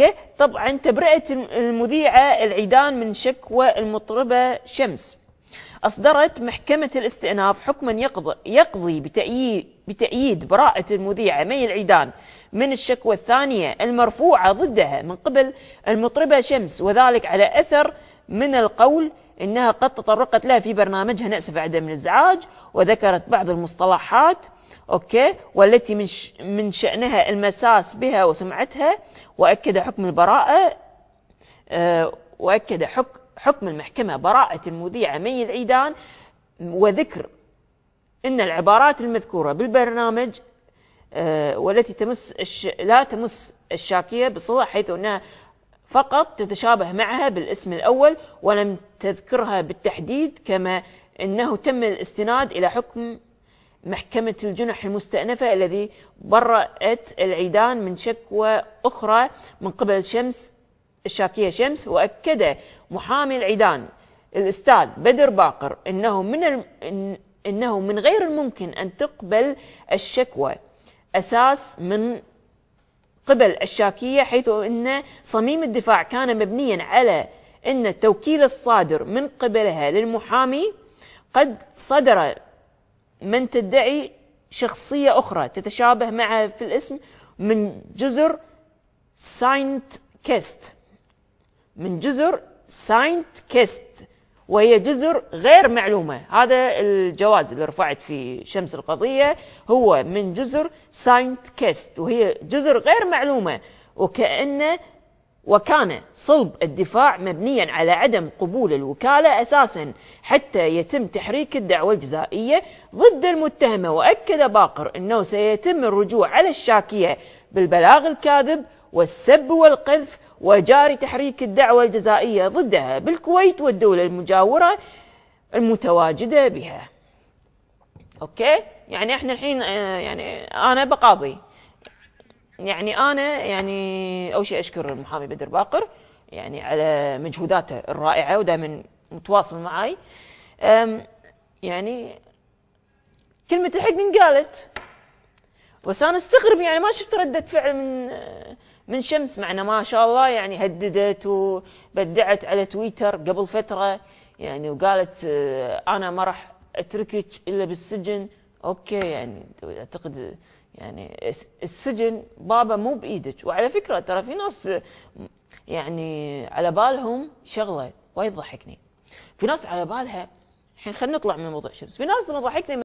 اوكي طبعا تبرئت المذيعه العيدان من شكوى المطربه شمس أصدرت محكمة الاستئناف حكما يقضي, يقضي بتأييد, بتأييد براءة المذيعة مي العيدان من الشكوى الثانية المرفوعة ضدها من قبل المطربة شمس وذلك على أثر من القول إنها قد تطرقت لها في برنامجها نأسف عدم الإزعاج وذكرت بعض المصطلحات أوكي والتي من, من شأنها المساس بها وسمعتها وأكد حكم البراءة آه، وأكد حكم حكم المحكمة براءة المذيعة مي العيدان وذكر أن العبارات المذكورة بالبرنامج آه، والتي تمس الش... لا تمس الشاكية بصلة حيث أنها فقط تتشابه معها بالاسم الأول ولم تذكرها بالتحديد كما أنه تم الاستناد إلى حكم محكمة الجنح المستأنفة الذي برأت العيدان من شكوى أخرى من قبل شمس الشاكية شمس وأكد محامي العيدان الأستاذ بدر باقر أنه من الم... أنه من غير الممكن أن تقبل الشكوى أساس من قبل الشاكية حيث أن صميم الدفاع كان مبنيا على أن التوكيل الصادر من قبلها للمحامي قد صدر من تدعي شخصية أخرى تتشابه معه في الاسم من جزر ساينت كيست من جزر ساينت كيست وهي جزر غير معلومة هذا الجواز اللي رفعت في شمس القضية هو من جزر ساينت كيست وهي جزر غير معلومة وكأنه وكان صلب الدفاع مبنيا على عدم قبول الوكالة أساسا حتى يتم تحريك الدعوة الجزائية ضد المتهمة وأكد باقر أنه سيتم الرجوع على الشاكية بالبلاغ الكاذب والسب والقذف وجاري تحريك الدعوة الجزائية ضدها بالكويت والدولة المجاورة المتواجدة بها أوكي يعني احنا الحين آه، يعني أنا بقاضي يعني انا يعني اول شيء اشكر المحامي بدر باقر يعني على مجهوداته الرائعه ودائما متواصل معي يعني كلمه الحق انقالت بس انا استغرب يعني ما شفت رده فعل من من شمس معنا ما شاء الله يعني هددت وبدعت على تويتر قبل فتره يعني وقالت انا ما راح اتركك الا بالسجن اوكي يعني اعتقد يعني السجن بابه مو بايدك وعلى فكره ترى في ناس يعني على بالهم شغله وايد ضحكني في ناس على بالها الحين خلينا نطلع من موضوع شمس في ناس ضحكني